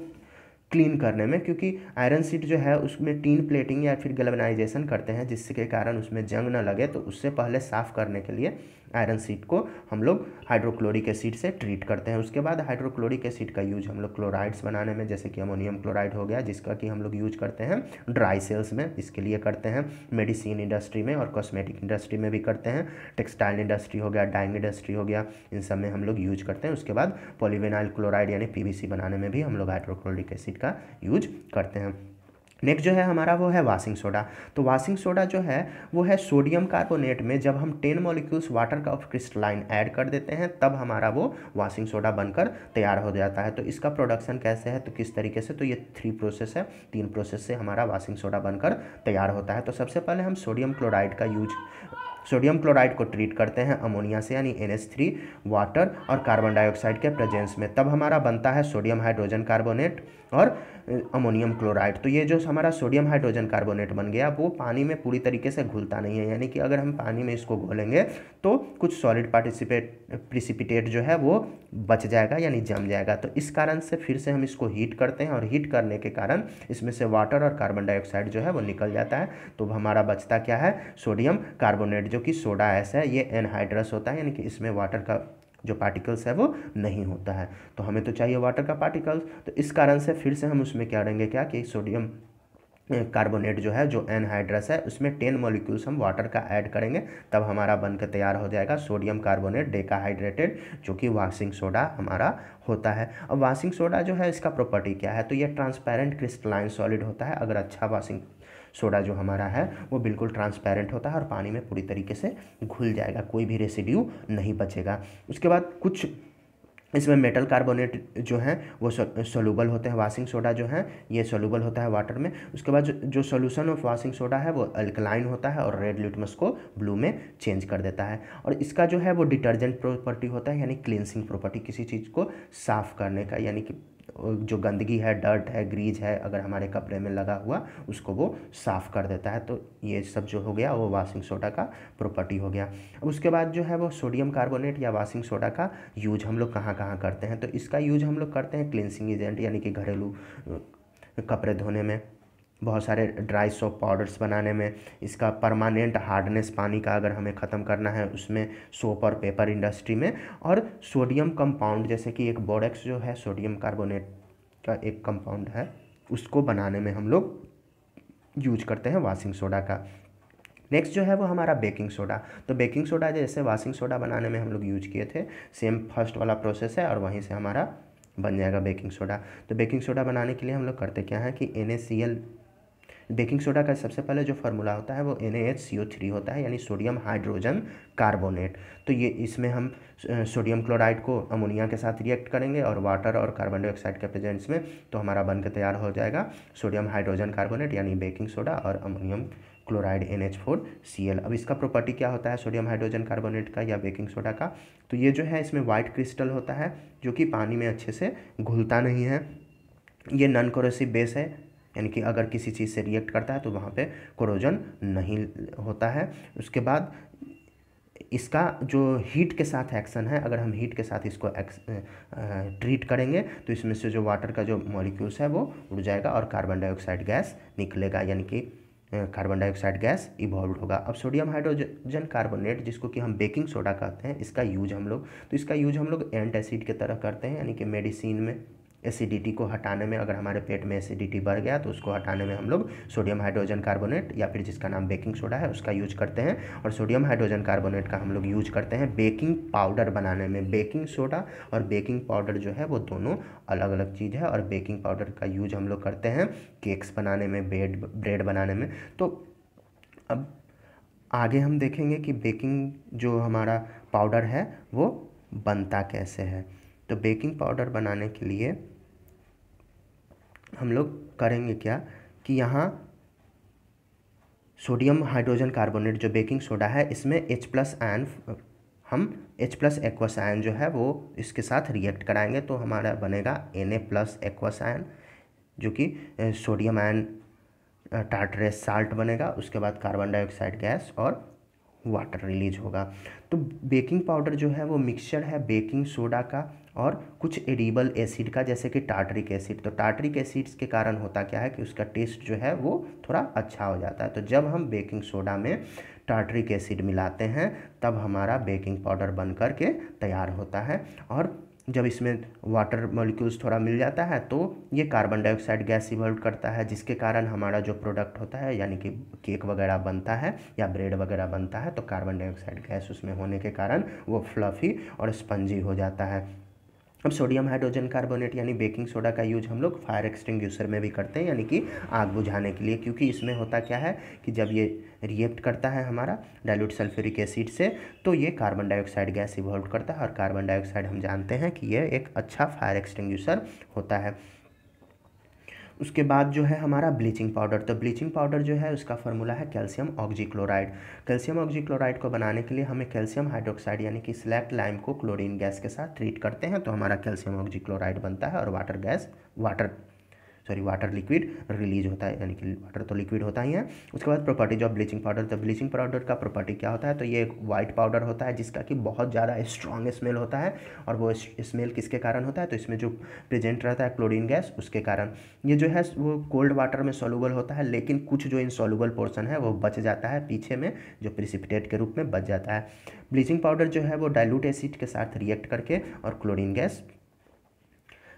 क्लीन करने में क्योंकि आयरन सीट जो है उसमें टीन प्लेटिंग या फिर गलबनाइजेशन करते हैं जिसके कारण उसमें जंग ना लगे तो उससे पहले साफ़ करने के लिए आयरन सीट को हम लोग हाइड्रोक्लोरिक एसिड से ट्रीट करते हैं उसके बाद हाइड्रोक्लोरिक एसिड का यूज हम लोग क्लोराइड्स बनाने में जैसे कि अमोनियम क्लोराइड हो गया जिसका कि हम लोग यूज करते हैं ड्राई सेल्स में इसके लिए करते हैं मेडिसिन इंडस्ट्री में और कॉस्मेटिक इंडस्ट्री में भी करते हैं टेक्सटाइल इंडस्ट्री हो गया डाइंग इंडस्ट्री हो गया इन सब में हम लोग यूज करते हैं उसके बाद पॉलीवेनाइल क्लोराइड यानी पी बनाने में भी हम लोग हाइड्रोक्लोरिक एसिड का यूज करते हैं नेक्स्ट जो है हमारा वो है वाशिंग सोडा तो वाशिंग सोडा जो है वो है सोडियम कार्बोनेट में जब हम टेन मॉलिक्यूल्स वाटर का ऑफ क्रिस्टलाइन ऐड कर देते हैं तब हमारा वो वाशिंग सोडा बनकर तैयार हो जाता है तो इसका प्रोडक्शन कैसे है तो किस तरीके से तो ये थ्री प्रोसेस है तीन प्रोसेस से हमारा वाशिंग सोडा बनकर तैयार होता है तो सबसे पहले हम सोडियम क्लोराइड का यूज सोडियम क्लोराइड को ट्रीट करते हैं अमोनिया से यानी एन वाटर और कार्बन डाइऑक्साइड के प्रेजेंस में तब हमारा बनता है सोडियम हाइड्रोजन कार्बोनेट और अमोनियम क्लोराइड तो ये जो हमारा सोडियम हाइड्रोजन कार्बोनेट बन गया वो पानी में पूरी तरीके से घुलता नहीं है यानी कि अगर हम पानी में इसको घोलेंगे तो कुछ सॉलिड पार्टिसिपेट प्रिसिपिटेट जो है वो बच जाएगा यानी जम जाएगा तो इस कारण से फिर से हम इसको हीट करते हैं और हीट करने के कारण इसमें से वाटर और कार्बन डाइऑक्साइड जो है वो निकल जाता है तो हमारा बचता क्या है सोडियम कार्बोनेट जो जो कि सोडा ऐसा है ये एनहाइड्रस होता है यानी कि इसमें वाटर का जो पार्टिकल्स है वो नहीं होता है तो हमें तो चाहिए वाटर का पार्टिकल्स तो इस कारण से फिर से हम उसमें क्या करेंगे क्या कि सोडियम कार्बोनेट जो है जो एनहाइड्रस है उसमें टेन मॉलिक्यूल्स हम वाटर का ऐड करेंगे तब हमारा बनकर तैयार हो जाएगा सोडियम कार्बोनेट डेकाहाइड्रेटेड जो कि वाशिंग सोडा हमारा होता है अब वाशिंग सोडा जो है इसका प्रॉपर्टी क्या है तो ये ट्रांसपेरेंट क्रिस्टलाइन सॉलिड होता है अगर अच्छा वाशिंग सोडा जो हमारा है वो बिल्कुल ट्रांसपेरेंट होता है और पानी में पूरी तरीके से घुल जाएगा कोई भी रेसिड्यू नहीं बचेगा उसके बाद कुछ इसमें मेटल कार्बोनेट जो है वो सोलूबल होते हैं वाशिंग सोडा जो है ये सोलूबल होता है वाटर में उसके बाद जो सोल्यूशन ऑफ वाशिंग सोडा है वो अल्कलाइन होता है और रेड लिटमस को ब्लू में चेंज कर देता है और इसका जो है वो डिटर्जेंट प्रॉपर्टी होता है यानी क्लिनसिंग प्रॉपर्टी किसी चीज़ को साफ़ करने का यानी कि जो गंदगी है डर्ट है ग्रीज है अगर हमारे कपड़े में लगा हुआ उसको वो साफ़ कर देता है तो ये सब जो हो गया वो वाशिंग सोडा का प्रॉपर्टी हो गया अब उसके बाद जो है वो सोडियम कार्बोनेट या वाशिंग सोडा का यूज हम लोग कहाँ कहाँ करते हैं तो इसका यूज हम लोग करते हैं क्लिनसिंग एजेंट यानी कि घरेलू कपड़े धोने में बहुत सारे ड्राई सोप पाउडर्स बनाने में इसका परमानेंट हार्डनेस पानी का अगर हमें ख़त्म करना है उसमें सोप और पेपर इंडस्ट्री में और सोडियम कंपाउंड जैसे कि एक बोडेक्स जो है सोडियम कार्बोनेट का एक कंपाउंड है उसको बनाने में हम लोग यूज करते हैं वाशिंग सोडा का नेक्स्ट जो है वो हमारा बेकिंग सोडा तो बेकिंग सोडा जैसे वाशिंग सोडा बनाने में हम लोग यूज किए थे सेम फर्स्ट वाला प्रोसेस है और वहीं से हमारा बन जाएगा बेकिंग सोडा तो बेकिंग सोडा बनाने के लिए हम लोग करते क्या है कि एन बेकिंग सोडा का सबसे पहले जो फार्मूला होता है वो एन होता है यानी सोडियम हाइड्रोजन कार्बोनेट तो ये इसमें हम सोडियम क्लोराइड को अमोनिया के साथ रिएक्ट करेंगे और वाटर और कार्बन डाइऑक्साइड के प्रेजेंस में तो हमारा बन के तैयार हो जाएगा सोडियम हाइड्रोजन कार्बोनेट यानी बेकिंग सोडा और ammonium chloride N H four C L अब इसका प्रॉपर्टी क्या होता है सोडियम हाइड्रोजन कार्बोनेट का या बेकिंग सोडा का तो ये जो है इसमें वाइट क्रिस्टल होता है जो कि पानी में अच्छे से घुलता नहीं है ये नॉन कोरोसिव बेस है यानी कि अगर किसी चीज़ से रिएक्ट करता है तो वहाँ पे कोरोजन नहीं होता है उसके बाद इसका जो हीट के साथ एक्शन है अगर हम हीट के साथ इसको एक्स, ट्रीट करेंगे तो इसमें से जो वाटर का जो मॉलिक्यूल्स है वो उड़ जाएगा और कार्बन डाइऑक्साइड गैस निकलेगा यानी कि कार्बन डाइऑक्साइड गैस इवॉल्व होगा अब सोडियम हाइड्रोजन कार्बोनेट जिसको कि हम बेकिंग सोडा कहते हैं इसका यूज हम लोग तो इसका यूज हम लोग एंट एसिड के तरह करते हैं यानी कि मेडिसिन में एसिडिटी को हटाने में अगर हमारे पेट में एसिडिटी बढ़ गया तो उसको हटाने में हम लोग सोडियम हाइड्रोजन कार्बोनेट या फिर जिसका नाम बेकिंग सोडा है उसका यूज करते हैं और सोडियम हाइड्रोजन कार्बोनेट का हम लोग यूज करते हैं बेकिंग पाउडर बनाने में बेकिंग सोडा और बेकिंग पाउडर जो है वो दोनों अलग अलग चीज़ है और बेकिंग पाउडर का यूज हम लोग करते हैं केक्स बनाने में ब्रेड ब्रेड बनाने में तो अब आगे हम देखेंगे कि बेकिंग जो हमारा पाउडर है वो बनता कैसे है तो बेकिंग पाउडर बनाने के लिए हम लोग करेंगे क्या कि यहाँ सोडियम हाइड्रोजन कार्बोनेट जो बेकिंग सोडा है इसमें H प्लस आयन हम H प्लस एक्वस आयन जो है वो इसके साथ रिएक्ट कराएंगे तो हमारा बनेगा Na प्लस एक्वस आयन जो कि सोडियम आयन टार्टरेस साल्ट बनेगा उसके बाद कार्बन डाइऑक्साइड गैस और वाटर रिलीज होगा तो बेकिंग पाउडर जो है वो मिक्सचर है बेकिंग सोडा का और कुछ एडिबल एसिड का जैसे कि टार्टरिक एसिड तो टार्टरिक एसिड्स के कारण होता क्या है कि उसका टेस्ट जो है वो थोड़ा अच्छा हो जाता है तो जब हम बेकिंग सोडा में टार्टरिक एसिड मिलाते हैं तब हमारा बेकिंग पाउडर बन कर के तैयार होता है और जब इसमें वाटर मॉलिक्यूल्स थोड़ा मिल जाता है तो ये कार्बन डाइऑक्साइड गैस इवॉल्व करता है जिसके कारण हमारा जो प्रोडक्ट होता है यानी कि केक वगैरह बनता है या ब्रेड वगैरह बनता है तो कार्बन डाइऑक्साइड गैस उसमें होने के कारण वो फ्लफ़ी और स्पंजी हो जाता है अब सोडियम हाइड्रोजन कार्बोनेट यानी बेकिंग सोडा का यूज हम लोग फायर एक्सटिंग में भी करते हैं यानी कि आग बुझाने के लिए क्योंकि इसमें होता क्या है कि जब ये रिएक्ट करता है हमारा डायलूट सल्फ्यूरिक एसिड से तो ये कार्बन डाइऑक्साइड गैस इवॉल्व करता है और कार्बन डाइऑक्साइड हम जानते हैं कि ये एक अच्छा फायर एक्सटिंग होता है उसके बाद जो है हमारा ब्लीचिंग पाउडर तो ब्लीचिंग पाउडर जो है उसका फॉर्मूला है कैल्शियम ऑक्जीक्लोराइड कैल्शियम ऑक्जीक्लोराइड को बनाने के लिए हमें कैल्शियम हाइड्रोक्साइड यानी कि स्लैक्ट लाइम को क्लोरीन गैस के साथ ट्रीट करते हैं तो हमारा कैल्शियम ऑक्जीक्लोराइड बनता है और water gas water sorry water liquid release होता है यानी कि वाटर तो लिक्विड होता ही है उसके बाद प्रॉपर्टीज ऑफ ब्लीचिंग पाउडर तो ब्लीचिंग पाउडर का प्रॉपर्टी क्या होता है तो ये एक वाइट पाउडर होता है जिसका कि बहुत ज़्यादा स्ट्रॉन्ग स्मेल होता है और वो स्मेल किसके कारण होता है तो इसमें जो प्रेजेंट रहता है क्लोरिन गैस उसके कारण ये जो है वो कोल्ड वाटर में सोलूबल होता है लेकिन कुछ जो इनसोलूबल पोर्सन है वो बच जाता है पीछे में जो प्रिसिपिटेट के रूप में बच जाता है ब्लीचिंग पाउडर जो है वो डायलूट एसिड के साथ रिएक्ट करके और क्लोरिन गैस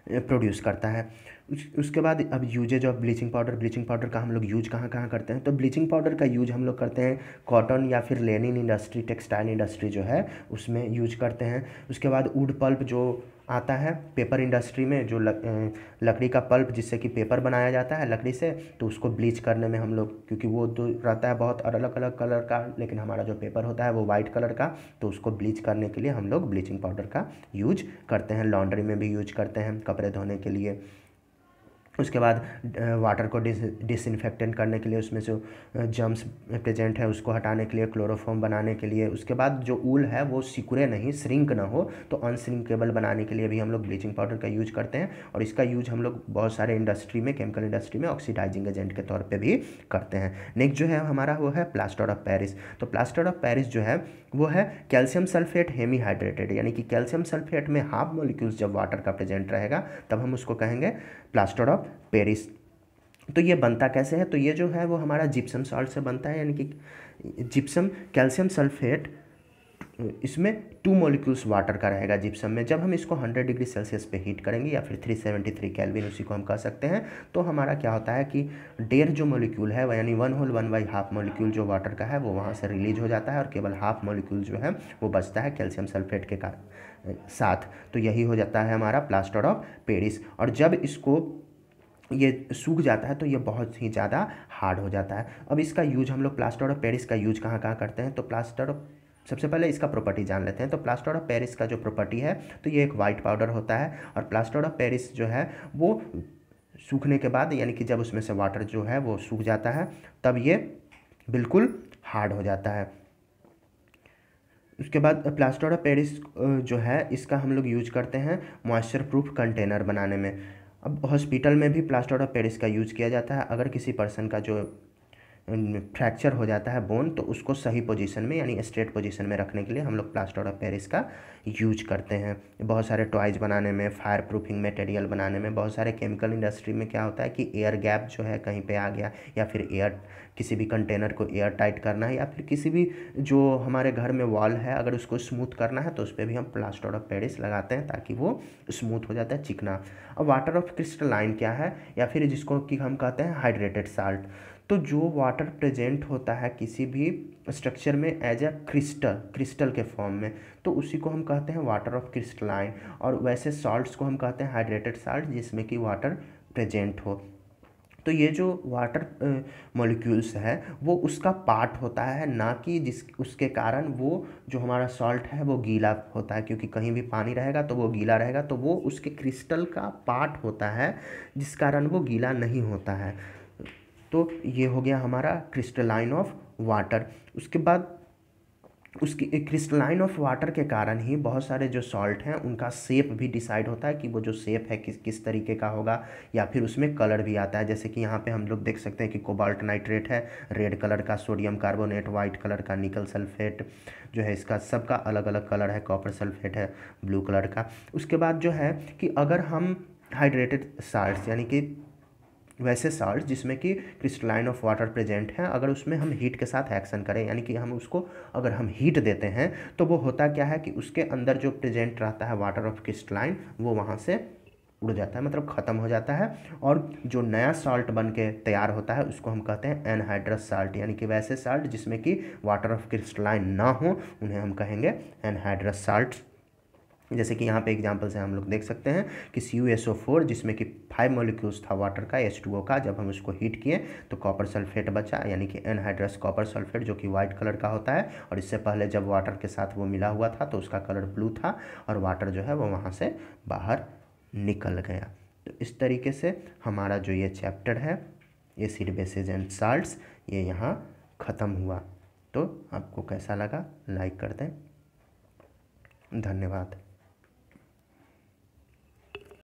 प्रोड्यूस करता है उस, उसके बाद अब uses of bleaching powder bleaching powder का हम लोग यूज कहाँ कहाँ करते हैं तो ब्लीचिंग पाउडर का यूज हम लोग करते हैं कॉटन या फिर लेनिन इंडस्ट्री टेक्सटाइल इंडस्ट्री जो है उसमें यूज करते हैं उसके बाद वुड पल्प जो आता है पेपर इंडस्ट्री में जो लक, लकड़ी का पल्प जिससे कि पेपर बनाया जाता है लकड़ी से तो उसको ब्लीच करने में हम लोग क्योंकि वो तो रहता है बहुत अलग अलग कलर का लेकिन हमारा जो पेपर होता है वो वाइट कलर का तो उसको ब्लीच करने के लिए हम लोग ब्लीचिंग पाउडर का यूज करते हैं लॉन्ड्री में भी यूज करते हैं कपड़े धोने के लिए उसके बाद वाटर को डिस डिसइनफेक्टेंट करने के लिए उसमें जो जम्स प्रेजेंट है उसको हटाने के लिए क्लोरोफॉर्म बनाने के लिए उसके बाद जो ऊल है वो सिकुड़े नहीं श्रिंक ना हो तो अनश्रिंकेबल बनाने के लिए भी हम लोग ब्लीचिंग पाउडर का यूज करते हैं और इसका यूज हम लोग बहुत सारे इंडस्ट्री में केमिकल इंडस्ट्री में ऑक्सीडाइजिंग एजेंट के तौर पर भी करते हैं नेक्स्ट जो है हमारा वो है प्लास्टर ऑफ पैरिस तो प्लास्टर ऑफ पैरिस जो है वो है कैल्शियम सल्फेट हेमीहाइड्रेटेड यानी कि कैल्शियम सल्फेट में हाफ मोलिक्यूल्स जब वाटर का प्रेजेंट रहेगा तब हम उसको कहेंगे प्लास्टर ऑफ पेरिस तो ये बनता कैसे है तो ये जो है वो हमारा जिप्सम सॉल्ट से बनता है यानी कि जिप्सम कैल्शियम सल्फेट इसमें टू मोलिक्यूल्स वाटर का रहेगा जिप्सम में जब हम इसको 100 डिग्री सेल्सियस पे हीट करेंगे या फिर 373 केल्विन उसी को हम कह सकते हैं तो हमारा क्या होता है कि डेढ़ जो मोलिक्यूल है यानी one whole one by half molecule जो वाटर का है वो वहाँ से रिलीज हो जाता है और केवल हाफ मोलिक्यूल जो है वो बचता है कैल्शियम सल्फेट के कारण साथ तो यही हो जाता है हमारा प्लास्टर ऑफ पेरिस और जब इसको ये सूख जाता है तो ये बहुत ही ज़्यादा हार्ड हो जाता है अब इसका यूज हम लोग प्लास्टर ऑफ पेरिस का यूज कहाँ कहाँ करते हैं तो प्लास्टर ऑफ सबसे पहले इसका प्रॉपर्टी जान लेते हैं तो प्लास्टर ऑफ पेरिस का जो प्रॉपर्टी है तो ये एक वाइट पाउडर होता है और प्लास्टर ऑफ पेरिस जो है वो सूखने के बाद यानी कि जब उसमें से वाटर जो है वो सूख जाता है तब ये बिल्कुल हार्ड हो जाता है उसके बाद प्लास्टर ऑफ पेरिस जो है इसका हम लोग यूज करते हैं मॉइस्चर प्रूफ कंटेनर बनाने में अब हॉस्पिटल में भी प्लास्टर ऑफ पेरिस का यूज़ किया जाता है अगर किसी पर्सन का जो फ्रैक्चर हो जाता है बोन तो उसको सही पोजीशन में यानी स्ट्रेट पोजीशन में रखने के लिए हम लोग प्लास्टर ऑफ पेरिस का यूज करते हैं बहुत सारे टॉयज बनाने में फायर प्रूफिंग मटेरियल बनाने में बहुत सारे केमिकल इंडस्ट्री में क्या होता है कि एयर गैप जो है कहीं पे आ गया या फिर एयर किसी भी कंटेनर को एयर टाइट करना है या फिर किसी भी जो हमारे घर में वॉल है अगर उसको स्मूथ करना है तो उस पर भी हम प्लास्टर ऑफ पेरिस लगाते हैं ताकि वो स्मूथ हो जाता है चिकना अब वाटर ऑफ क्रिस्टलाइन क्या है या फिर जिसको कि हम कहते हैं हाइड्रेटेड साल्ट तो जो वाटर प्रेजेंट होता है किसी भी स्ट्रक्चर में एज अ क्रिस्टल क्रिस्टल के फॉर्म में तो उसी को हम कहते हैं वाटर ऑफ क्रिस्टलाइन और वैसे सॉल्ट्स को हम कहते हैं हाइड्रेटेड साल्ट जिसमें कि वाटर प्रेजेंट हो तो ये जो वाटर मॉलिक्यूल्स है वो उसका पार्ट होता है ना कि जिस उसके कारण वो जो हमारा सॉल्ट है वो गीला होता है क्योंकि कहीं भी पानी रहेगा तो वो गीला रहेगा तो वो उसके क्रिस्टल का पार्ट होता है जिस कारण वो गीला नहीं होता है तो ये हो गया हमारा क्रिस्टलाइन ऑफ वाटर उसके बाद उसकी क्रिस्टलाइन ऑफ वाटर के कारण ही बहुत सारे जो सॉल्ट हैं उनका सेप भी डिसाइड होता है कि वो जो सेप है किस किस तरीके का होगा या फिर उसमें कलर भी आता है जैसे कि यहाँ पे हम लोग देख सकते हैं कि कोबाल्ट नाइट्रेट है रेड कलर का सोडियम कार्बोनेट वाइट कलर का निकल सल्फेट जो है इसका सबका अलग अलग कलर है कॉपर सल्फेट है ब्लू कलर का उसके बाद जो है कि अगर हम हाइड्रेटेड साल्ट यानी कि वैसे साल्ट जिसमें कि क्रिस्टलाइन ऑफ वाटर प्रेजेंट है अगर उसमें हम हीट के साथ एक्शन करें यानी कि हम उसको अगर हम हीट देते हैं तो वो होता क्या है कि उसके अंदर जो प्रेजेंट रहता है वाटर ऑफ क्रिस्टलाइन वो वहाँ से उड़ जाता है मतलब ख़त्म हो जाता है और जो नया साल्ट बन के तैयार होता है उसको हम कहते हैं एनहाइड्रस साल्ट यानी कि वैसे साल्ट जिसमें कि वाटर ऑफ क्रिस्टलाइन ना हो उन्हें हम कहेंगे एनहाइड्रस साल्ट जैसे कि यहाँ पे एग्जांपल से हम लोग देख सकते हैं कि सी यू फोर जिसमें कि फाइव मोलिक्यूल्स था वाटर का एस टू ओ का जब हम उसको हीट किए तो कॉपर सल्फेट बचा यानी कि एनहाइड्रस कॉपर सल्फेट जो कि वाइट कलर का होता है और इससे पहले जब वाटर के साथ वो मिला हुआ था तो उसका कलर ब्लू था और वाटर जो है वो वहाँ से बाहर निकल गया तो इस तरीके से हमारा जो ये चैप्टर है एसिड बेसिस एंड साल्ट्स ये यहाँ ख़त्म हुआ तो आपको कैसा लगा लाइक कर दें धन्यवाद